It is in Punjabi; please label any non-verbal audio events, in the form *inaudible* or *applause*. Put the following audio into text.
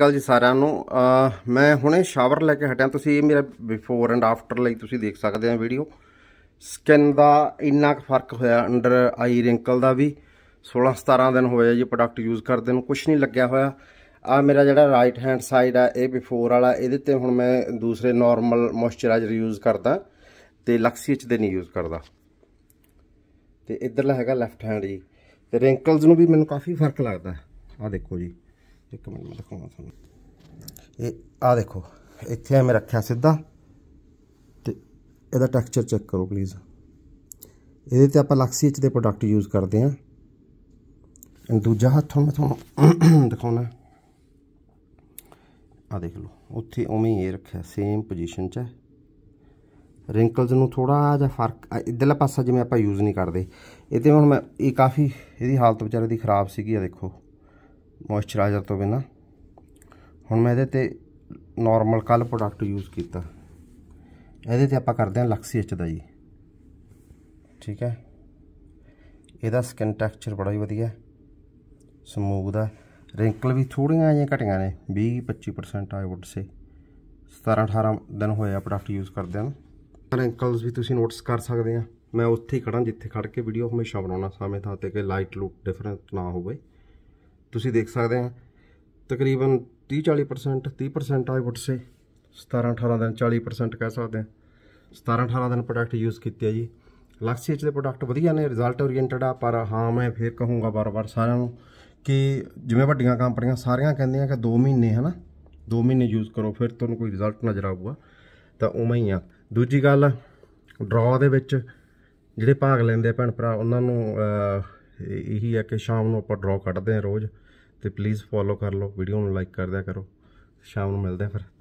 ਗੱਲ ਜੀ ਸਾਰਿਆਂ ਨੂੰ ਮੈਂ ਹੁਣੇ ਸ਼ਾਵਰ ਲੈ ਕੇ ਹਟਿਆ ਤੁਸੀਂ ਇਹ ਮੇਰਾ ਬਿਫੋਰ ਐਂਡ ਆਫਟਰ ਲਈ ਤੁਸੀਂ ਦੇਖ ਸਕਦੇ ਆ ਵੀਡੀਓ ਸਕਿਨ ਦਾ ਇੰਨਾ ਕੁ ਫਰਕ ਹੋਇਆ ਅੰਡਰ ਆਈ ਰਿੰਕਲ ਦਾ ਵੀ 16 17 ਦਿਨ ਹੋਇਆ ਜੀ ਪ੍ਰੋਡਕਟ ਯੂਜ਼ ਕਰਦੇ ਨੂੰ ਕੁਝ ਨਹੀਂ ਲੱਗਿਆ ਹੋਇਆ ਆ ਮੇਰਾ ਜਿਹੜਾ ਰਾਈਟ ਹੈਂਡ ਸਾਈਡ ਆ ਇਹ ਬਿਫੋਰ ਵਾਲਾ ਇਹਦੇ ਤੇ ਹੁਣ ਮੈਂ ਦੂਸਰੇ ਨਾਰਮਲ ਮੋਇਸਚਰਾਈਜ਼ਰ ਯੂਜ਼ ਕਰਦਾ ਤੇ ਲਕਸੀਚ ਦੇ ਨਹੀਂ ਯੂਜ਼ ਕਰਦਾ ਤੇ ਇਧਰਲਾ ਹੈਗਾ ਲੈਫਟ ਹੈਂਡ ਜੀ ਤੇ ਰਿੰਕਲਸ ਨੂੰ ਵੀ ਮੈਨੂੰ ਕਾਫੀ ਫਰਕ ਲੱਗਦਾ ਆ ਦੇਖੋ ਜੀ ਇੱਕ ਮਿੰਟ ਮੈਂ ਦਿਖਾਉਣਾ ਤੁਹਾਨੂੰ ਇਹ ਆ ਦੇਖੋ ਇੱਥੇ ਐਵੇਂ ਰੱਖਿਆ ਸਿੱਧਾ ਤੇ ਇਹਦਾ ਟੈਕਸਚਰ ਚੈੱਕ ਕਰੋ ਪਲੀਜ਼ ਇਹਦੇ ਤੇ ਆਪਾਂ ਲਕਸੀ ਐਚ ਦੇ ਪ੍ਰੋਡਕਟ ਯੂਜ਼ ਕਰਦੇ ਆਂ ਇਹ ਦੂਜਾ ਹੱਥੋਂ ਮੈਂ ਤੁਹਾਨੂੰ *coughs* ਦਿਖਾਉਣਾ ਆ ਦੇਖ ਲਓ ਉੱਥੇ ਉਵੇਂ ਹੀ ਰੱਖਿਆ ਸੇਮ ਪੋਜੀਸ਼ਨ 'ਚ ਹੈ ਰਿੰਕਲਸ ਨੂੰ ਥੋੜਾ ਜਿਹਾ ਫਰਕ ਇਧਰਲਾ ਪਾਸਾ ਜਿਵੇਂ ਆਪਾਂ ਯੂਜ਼ ਨਹੀਂ ਕਰਦੇ ਇਹ ਤੇ ਹੁਣ ਮੈਂ ਇਹ ਕਾਫੀ ਇਹਦੀ ਹਾਲਤ ਵਿਚਾਰੇ ਦੀ ਖਰਾਬ ਸੀਗੀ ਆ ਦੇਖੋ ਮੋਇਸਚਰਾਈਜ਼ਰ ਤੋਂ ਬਿਨਾ ਹੁਣ ਮੈਂ ਇਹਦੇ ਤੇ ਨਾਰਮਲ ਕਲ ਪ੍ਰੋਡਕਟ ਯੂਜ਼ ਕੀਤਾ ਇਹਦੇ ਤੇ ਆਪਾਂ ਕਰਦੇ ਹਾਂ ਲਕਸੀ ਐਚ ਦਾ ਜੀ ਠੀਕ ਹੈ ਇਹਦਾ ਸਕਿਨ ਟੈਕਸਚਰ ਬੜਾ ਹੀ ਵਧੀਆ ਸਮੂਥ ਦਾ ਰਿੰਕਲ ਵੀ ਥੋੜੀਆਂ ਜਿਹੀਆਂ ਘਟੀਆਂ ਨੇ 20 25% ਆਈ ਵੁੱਡ ਸੇ 17 18 ਦਿਨ ਹੋਏ ਆ ਪ੍ਰੋਡਕਟ ਯੂਜ਼ ਕਰਦੇ ਹਾਂ ਰਿੰਕਲਸ ਵੀ ਤੁਸੀਂ ਨੋਟਿਸ ਕਰ ਸਕਦੇ ਆ ਮੈਂ ਉੱਥੇ ਖੜਾ ਜਿੱਥੇ ਖੜ ਕੇ ਵੀਡੀਓ ਹਮੇਸ਼ਾ ਬਣਾਉਣਾ ਸਮੇਂ ਥਾਂ ਤੇ ਕਿ ਲਾਈਟ ਲੁੱਕ ਡਿਫਰੈਂਟ ਨਾ ਹੋਵੇ ਤੁਸੀਂ ਦੇਖ ਸਕਦੇ ਆ ਤਕਰੀਬਨ 30 40% 30% ਆਈ ਵੁੱਡ ਸੇ 17 18 ਦਿਨ 40% ਕਹਿ ਸਕਦੇ ਆ 17 18 ਦਿਨ ਪ੍ਰੋਡਕਟ ਯੂਜ਼ ਕੀਤੇ ਆ ਜੀ ਲਕਸੀ ਦੇ ਪ੍ਰੋਡਕਟ ਵਧੀਆ ਨੇ ਰਿਜ਼ਲਟ ਓਰੀਐਂਟਡ ਆ ਪਰ ਹਾਂ ਮੈਂ ਫੇਰ ਕਹੂੰਗਾ ਬਾਰ-ਬਾਰ ਸਾਰਿਆਂ ਨੂੰ ਕਿ ਜਿਵੇਂ ਵੱਡੀਆਂ ਕੰਪਨੀਆਂ ਸਾਰੀਆਂ ਕਹਿੰਦੀਆਂ ਕਿ 2 ਮਹੀਨੇ ਹਨਾ 2 ਮਹੀਨੇ ਯੂਜ਼ ਕਰੋ ਫਿਰ ਤੁਹਾਨੂੰ ਕੋਈ ਰਿਜ਼ਲਟ ਨਜ਼ਰ ਆਊਗਾ ਤਾਂ ਉਵੇਂ ਹੀ ਆ ਦੂਜੀ ਗੱਲ ਡਰਾਅ ਦੇ ਵਿੱਚ ਜਿਹੜੇ ਭਾਗ ਲੈਂਦੇ ਭੈਣ ਭਰਾ ਉਹਨਾਂ ਨੂੰ ਇਹੀ ਹੈ ਕਿ ਸ਼ਾਮ ਨੂੰ ਆਪਾਂ ਡਰਾ ਕੱਢਦੇ ਆ ਰੋਜ਼ ਤੇ ਪਲੀਜ਼ ਫੋਲੋ ਕਰ ਲਓ ਵੀਡੀਓ ਨੂੰ ਲਾਈਕ ਕਰਦਿਆ ਕਰੋ ਸ਼ਾਮ ਨੂੰ ਮਿਲਦੇ ਆ ਫਿਰ